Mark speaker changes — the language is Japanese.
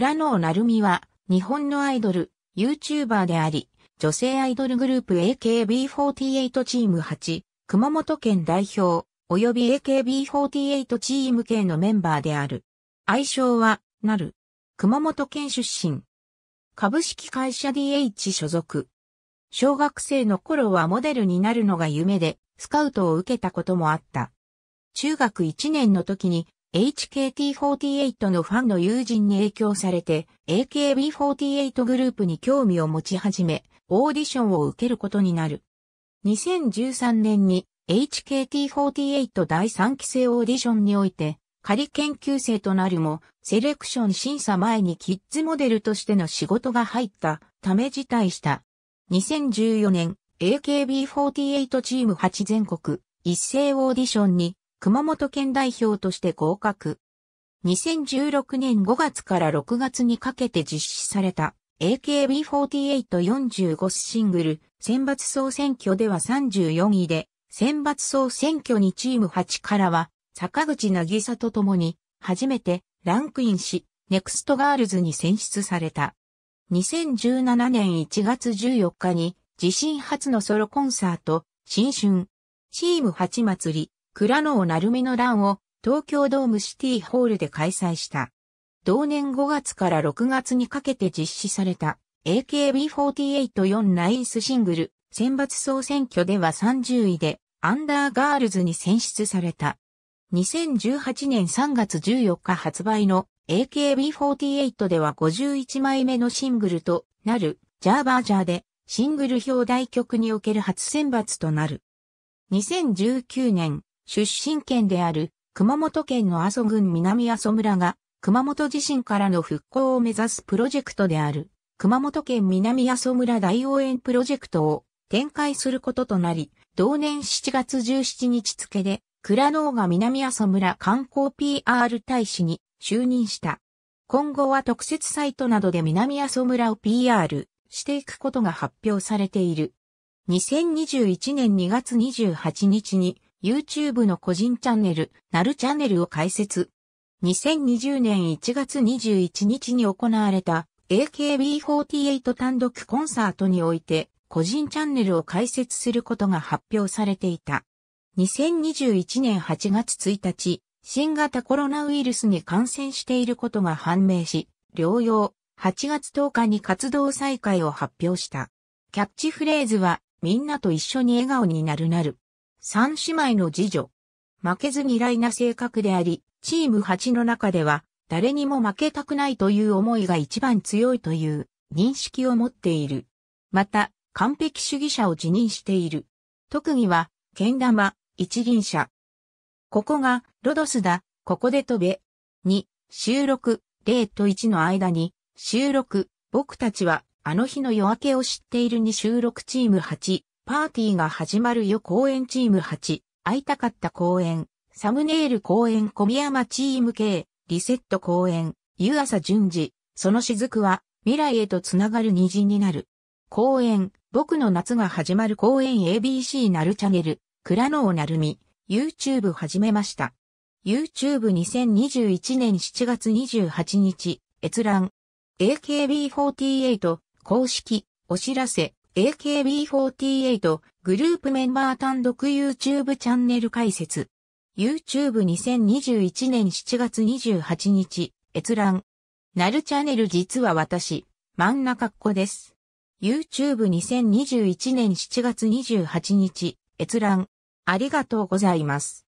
Speaker 1: ーなるみは、日本のアイドル、YouTuber であり、女性アイドルグループ AKB48 チーム8、熊本県代表、及び AKB48 チーム系のメンバーである。愛称は、なる。熊本県出身。株式会社 DH 所属。小学生の頃はモデルになるのが夢で、スカウトを受けたこともあった。中学1年の時に HKT48 のファンの友人に影響されて AKB48 グループに興味を持ち始めオーディションを受けることになる。2013年に HKT48 第3期生オーディションにおいて仮研究生となるもセレクション審査前にキッズモデルとしての仕事が入ったため辞退した。2014年 AKB48 チーム8全国一斉オーディションに熊本県代表として合格。2016年5月から6月にかけて実施された AKB4845 シングル選抜総選挙では34位で、選抜総選挙にチーム8からは、坂口渚と共に、初めてランクインし、ネクストガールズに選出された。2017年1月14日に、自身初のソロコンサート、新春、チーム8祭り、倉能成美の乱を東京ドームシティホールで開催した。同年5月から6月にかけて実施された AKB484 ナインスシングル選抜総選挙では30位でアンダーガールズに選出された。2018年3月14日発売の AKB48 では51枚目のシングルとなるジャーバージャーでシングル表題曲における初選抜となる。2019年出身県である熊本県の阿蘇郡南阿蘇村が熊本地震からの復興を目指すプロジェクトである熊本県南阿蘇村大応援プロジェクトを展開することとなり、同年7月17日付で倉能が南阿蘇村観光 PR 大使に就任した。今後は特設サイトなどで南阿蘇村を PR していくことが発表されている。2021年2月28日に YouTube の個人チャンネル、なるチャンネルを開設。2020年1月21日に行われた AKB48 単独コンサートにおいて、個人チャンネルを開設することが発表されていた。2021年8月1日、新型コロナウイルスに感染していることが判明し、療養、8月10日に活動再開を発表した。キャッチフレーズは、みんなと一緒に笑顔になるなる。三姉妹の次女。負けず嫌いな性格であり、チーム8の中では、誰にも負けたくないという思いが一番強いという認識を持っている。また、完璧主義者を辞任している。特技は、剣玉、一輪車。ここが、ロドスだ、ここで飛べ。に、収録、0と1の間に、収録、僕たちは、あの日の夜明けを知っているに収録チーム8、パーティーが始まるよ公演チーム8、会いたかった公演、サムネイル公演小宮山チーム K、リセット公演、湯朝順次、その雫は未来へとつながる虹になる。公演、僕の夏が始まる公演 ABC なるチャンネル、倉野なるみ、YouTube 始めました。YouTube2021 年7月28日、閲覧。AKB48 公式お知らせ AKB48 グループメンバー単独 YouTube チャンネル解説。YouTube2021 年7月28日、閲覧。なるチャンネル実は私、真ん中っ子です。YouTube2021 年7月28日、閲覧。ありがとうございます。